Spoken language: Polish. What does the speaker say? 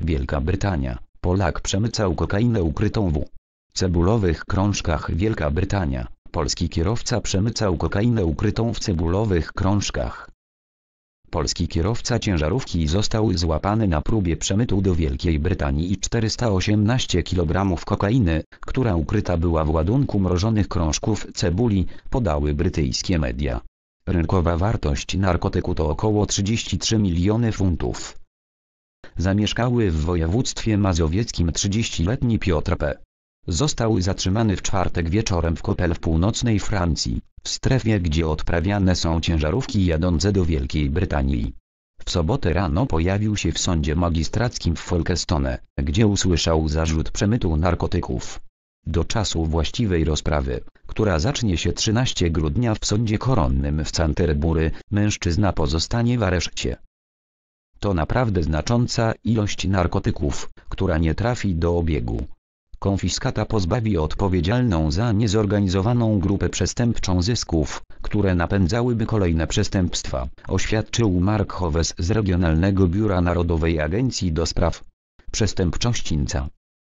Wielka Brytania. Polak przemycał kokainę ukrytą w cebulowych krążkach Wielka Brytania. Polski kierowca przemycał kokainę ukrytą w cebulowych krążkach. Polski kierowca ciężarówki został złapany na próbie przemytu do Wielkiej Brytanii i 418 kg kokainy, która ukryta była w ładunku mrożonych krążków cebuli, podały brytyjskie media. Rynkowa wartość narkotyku to około 33 miliony funtów zamieszkały w województwie mazowieckim 30-letni Piotr P. Został zatrzymany w czwartek wieczorem w Kopel w północnej Francji, w strefie gdzie odprawiane są ciężarówki jadące do Wielkiej Brytanii. W sobotę rano pojawił się w sądzie magistrackim w Folkestone, gdzie usłyszał zarzut przemytu narkotyków. Do czasu właściwej rozprawy, która zacznie się 13 grudnia w sądzie koronnym w Canterbury, mężczyzna pozostanie w areszcie. To naprawdę znacząca ilość narkotyków, która nie trafi do obiegu. Konfiskata pozbawi odpowiedzialną za niezorganizowaną grupę przestępczą zysków, które napędzałyby kolejne przestępstwa, oświadczył Mark Hoves z Regionalnego Biura Narodowej Agencji do Spraw Przestępczościńca.